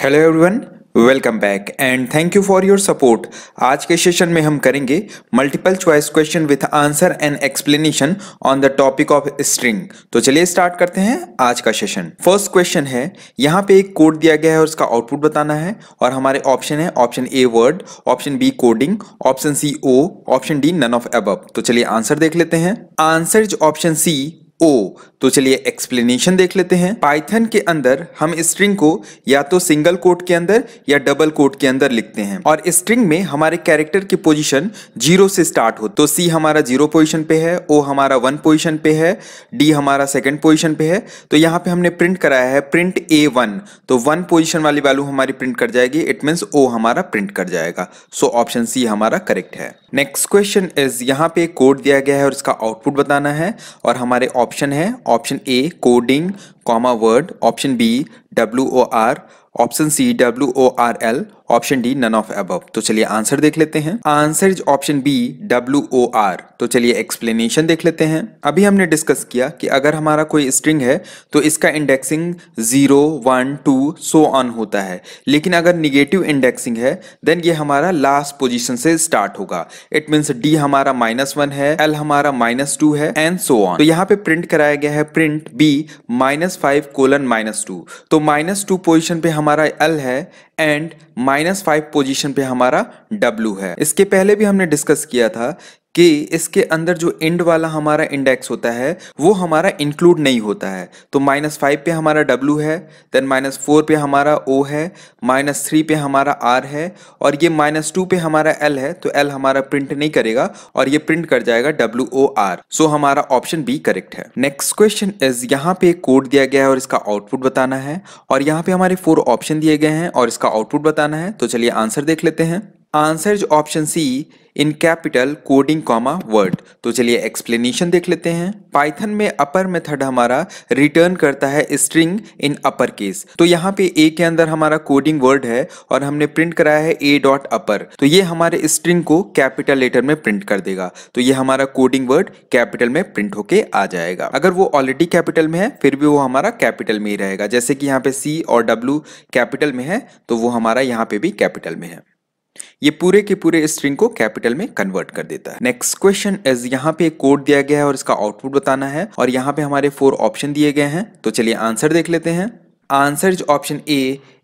Hello everyone, welcome back and thank you for your support आज के session में हम करेंगे multiple choice question with answer and explanation on the topic of string तो चलिए start करते हैं आज का सेशन फर्स्ट क्वेश्चन है यहाँ पे एक कोड दिया गया है और उसका आउटपुट बताना है और हमारे ऑप्शन है option A word option B coding option C O option D none of above तो चलिए आंसर देख लेते हैं आंसर ऑप्शन सी ओ तो चलिए एक्सप्लेनेशन देख लेते हैं पाइथन के अंदर हम स्ट्रिंग को या तो सिंगल कोट के अंदर या डबल कोट के अंदर लिखते हैं और स्ट्रिंग में हमारे कैरेक्टर की पोजीशन जीरो से स्टार्ट हो तो सी हमारा जीरो पोजीशन पे है ओ हमारा वन पोजीशन पे है डी हमारा सेकंड पोजीशन पे है तो यहाँ पे हमने प्रिंट कराया है प्रिंट ए वन तो वन पोजिशन वाली वैल्यू हमारी प्रिंट कर जाएगी इट मीन्स ओ हमारा प्रिंट कर जाएगा सो ऑप्शन सी हमारा करेक्ट है नेक्स्ट क्वेश्चन इज यहाँ पे कोड दिया गया है और इसका आउटपुट बताना है और हमारे ऑप्शन है option A coding comma word option B W O R option C W O R L option D none of above तो चलिए आंसर देख लेते हैं answer is option B W O R तो चलिए एक्सप्लेनेशन देख लेते हैं अभी हमने डिस्कस किया कि अगर हमारा कोई स्ट्रिंग है तो इसका indexing zero one two so on होता है लेकिन अगर निगेटिव इंडेक्सिंग है देन ये हमारा लास्ट पोजिशन से स्टार्ट होगा इट मीन्स डी हमारा माइनस वन है एल हमारा माइनस टू है एंड सो ऑन तो यहाँ पे प्रिंट कराया गया है print B minus five colon minus two तो माइनस टू पोजिशन पे हमारा एल है and minus minus five position पे हमारा W है इसके पहले भी हमने डिस्कस किया था कि इसके अंदर जो एंड वाला हमारा इंडेक्स होता है वो हमारा इंक्लूड नहीं होता है तो माइनस फाइव पे हमारा डब्ल्यू है देन माइनस फोर पे हमारा ओ है माइनस थ्री पे हमारा आर है और ये माइनस टू पे हमारा एल है तो एल हमारा प्रिंट नहीं करेगा और ये प्रिंट कर जाएगा डब्ल्यू ओ आर सो हमारा ऑप्शन बी करेक्ट है नेक्स्ट क्वेश्चन इज यहाँ पे कोड दिया गया है और इसका आउटपुट बताना है और यहाँ पे हमारे फोर ऑप्शन दिए गए हैं और इसका आउटपुट बताना है तो चलिए आंसर देख लेते हैं आंसर जो option C in capital coding comma word तो चलिए एक्सप्लेनेशन देख लेते हैं पाइथन में अपर मेथड हमारा रिटर्न करता है स्ट्रिंग इन अपर केस तो यहाँ पे ए के अंदर हमारा कोडिंग वर्ड है और हमने प्रिंट कराया है ए डॉट अपर तो ये हमारे स्ट्रिंग को कैपिटल लेटर में प्रिंट कर देगा तो ये हमारा कोडिंग वर्ड कैपिटल में प्रिंट होके आ जाएगा अगर वो ऑलरेडी कैपिटल में है फिर भी वो हमारा कैपिटल में ही रहेगा जैसे कि यहाँ पे सी और डब्ल्यू कैपिटल में है तो वो हमारा यहाँ पे भी कैपिटल में है ये पूरे के पूरे स्ट्रिंग को कैपिटल में कन्वर्ट कर देता है नेक्स्ट क्वेश्चन इज यहाँ पे कोड दिया गया है और इसका आउटपुट बताना है और यहाँ पे हमारे फोर ऑप्शन दिए गए हैं तो चलिए आंसर देख लेते हैं answer option A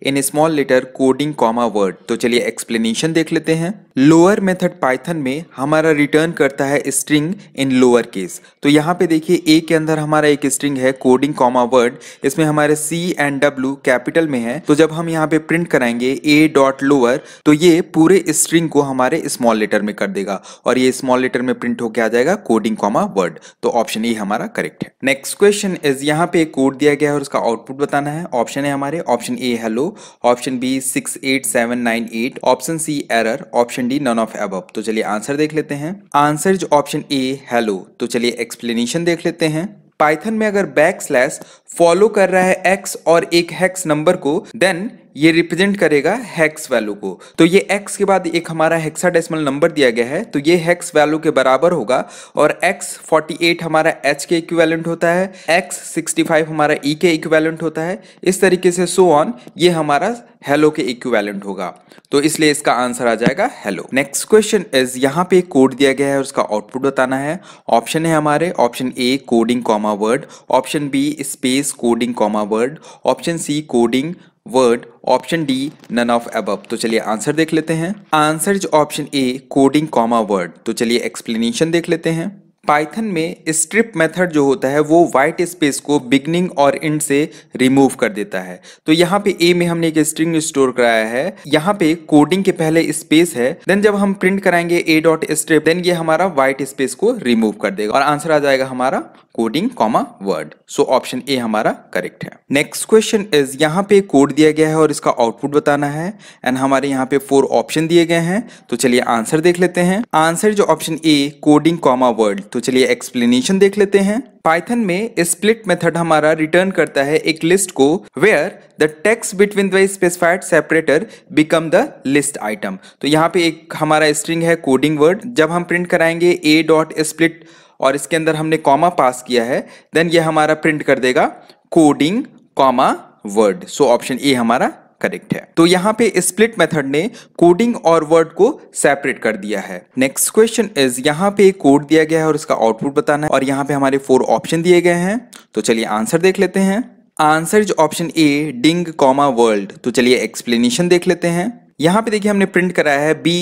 in small letter coding comma word तो चलिए एक्सप्लेनेशन देख लेते हैं लोअर मेथड पाइथन में हमारा रिटर्न करता है स्ट्रिंग इन लोअर केस तो यहाँ पे देखिए ए के अंदर हमारा एक स्ट्रिंग है कोडिंग कॉमा वर्ड इसमें हमारे सी एंड डब्ल्यू कैपिटल में है तो जब हम यहाँ पे प्रिंट कराएंगे ए डॉट लोअर तो ये पूरे स्ट्रिंग को हमारे स्मॉल लेटर में कर देगा और ये स्मॉल लेटर में प्रिंट होकर आ जाएगा कोडिंग कॉमा वर्ड तो ऑप्शन ए हमारा करेक्ट है नेक्स्ट क्वेश्चन इज यहाँ पे कोड दिया गया है और उसका आउटपुट बताना है ऑप्शन है हमारे ऑप्शन ए है low option B six eight seven nine eight option C error option D none of above तो चलिए आंसर देख लेते हैं आंसर ऑप्शन ए हेलो तो चलिए एक्सप्लेनेशन देख लेते हैं पाइथन में अगर बैक स्लैश फॉलो कर रहा है एक्स और एक हेक्स नंबर को देन ये रिप्रेजेंट करेगा हैक्स वैल्यू को तो ये एक्स के बाद एक हमारा हेक्साडेसिमल नंबर दिया गया है तो ये हेक्स वैल्यू के बराबर होगा और एक्स 48 हमारा एच के इक्विवेलेंट होता है एक्स 65 हमारा ई e के इक्विवेलेंट होता है इस तरीके से सो so ऑन ये हमारा हेलो के इक्विवेलेंट होगा तो इसलिए इसका आंसर आ जाएगा हेलो नेक्स्ट क्वेश्चन इज यहाँ पे कोड दिया गया है और उसका आउटपुट बताना है ऑप्शन है हमारे option A coding comma word option B space coding comma word option C coding word option D none of above तो चलिए आंसर देख लेते हैं answer is option A coding comma word तो चलिए एक्सप्लेनेशन देख लेते हैं पाइथन में स्ट्रिप मेथड जो होता है वो वाइट स्पेस को बिगनिंग और एंड से रिमूव कर देता है तो यहाँ पे ए में हमने एक स्ट्रिंग स्टोर कराया है यहाँ पे कोडिंग के पहले स्पेस है देन जब हम प्रिंट कराएंगे ए डॉट स्ट्रिप देन ये हमारा वाइट स्पेस को रिमूव कर देगा और आंसर आ जाएगा हमारा coding comma word so option A हमारा करेक्ट है नेक्स्ट क्वेश्चन इज यहाँ पे कोड दिया गया है और इसका आउटपुट बताना है एंड हमारे यहाँ पे फोर ऑप्शन दिए गए हैं तो चलिए आंसर देख लेते हैं आंसर जो option A coding comma word तो चलिए एक्सप्लेनेशन देख लेते हैं पाइथन में स्प्लिट मेथड हमारा रिटर्न करता है एक लिस्ट को where the text between the specified separator become the list item तो यहाँ पे एक हमारा स्ट्रिंग है कोडिंग वर्ड जब हम प्रिंट कराएंगे ए डॉट स्प्लिट और इसके अंदर हमने कॉमा पास किया है देन ये हमारा प्रिंट कर देगा coding comma word so option A हमारा करेक्ट है तो यहाँ पे स्प्लिट मेथड ने कोडिंग और वर्ड को सेपरेट कर दिया है नेक्स्ट क्वेश्चन इज यहाँ पे कोड दिया गया है और इसका आउटपुट बताना है और यहाँ पे हमारे फोर ऑप्शन दिए गए हैं तो चलिए आंसर देख लेते हैं answer is option A ding comma world तो चलिए एक्सप्लेनेशन देख लेते हैं यहाँ पे देखिए हमने प्रिंट कराया है बी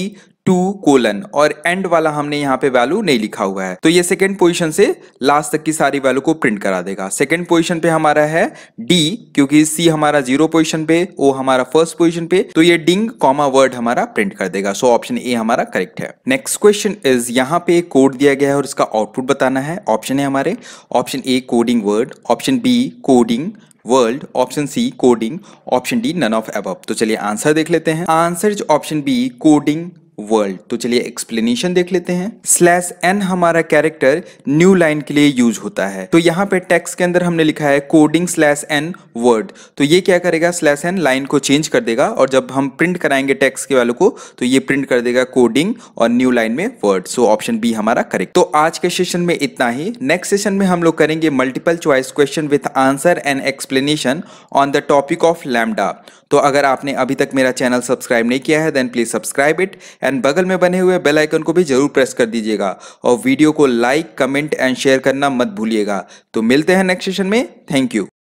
टू कोलन और एंड वाला हमने यहाँ पे वैल्यू नहीं लिखा हुआ है तो ये सेकेंड पोजिशन से लास्ट तक की सारी वैल्यू को प्रिंट करा देगा सेकेंड पोजिशन पे हमारा है डी क्योंकि सी हमारा जीरो पोजिशन पे ओ हमारा फर्स्ट पोजिशन पे तो ये डिंग कॉमा वर्ड हमारा प्रिंट कर देगा सो ऑप्शन ए हमारा करेक्ट है नेक्स्ट क्वेश्चन इज यहाँ पे कोड दिया गया है और इसका आउटपुट बताना है ऑप्शन है हमारे option A coding word option B coding world option C coding option D none of above तो चलिए आंसर देख लेते हैं answer option B coding world तो चलिए एक्सप्लेनेशन देख लेते हैं स्लैश एन हमारा कैरेक्टर न्यू लाइन के लिए यूज होता है तो यहाँ पे टेक्स्ट के अंदर हमने लिखा है कोडिंग स्लैश एन वर्ड तो ये क्या करेगा स्लैश एन लाइन को चेंज कर देगा और जब हम प्रिंट कराएंगे टेक्स्ट के वालों को तो ये प्रिंट कर देगा कोडिंग और न्यू लाइन में वर्ड सो ऑप्शन बी हमारा करेक्ट तो आज के सेशन में इतना ही नेक्स्ट सेशन में हम लोग करेंगे multiple choice question with answer and explanation on the topic of lambda तो अगर आपने अभी तक मेरा चैनल सब्सक्राइब नहीं किया है then please subscribe it and and बगल में बने हुए बेल आइकन को भी जरूर प्रेस कर दीजिएगा और वीडियो को लाइक कमेंट एंड शेयर करना मत भूलिएगा तो मिलते हैं नेक्स्ट सेशन में थैंक यू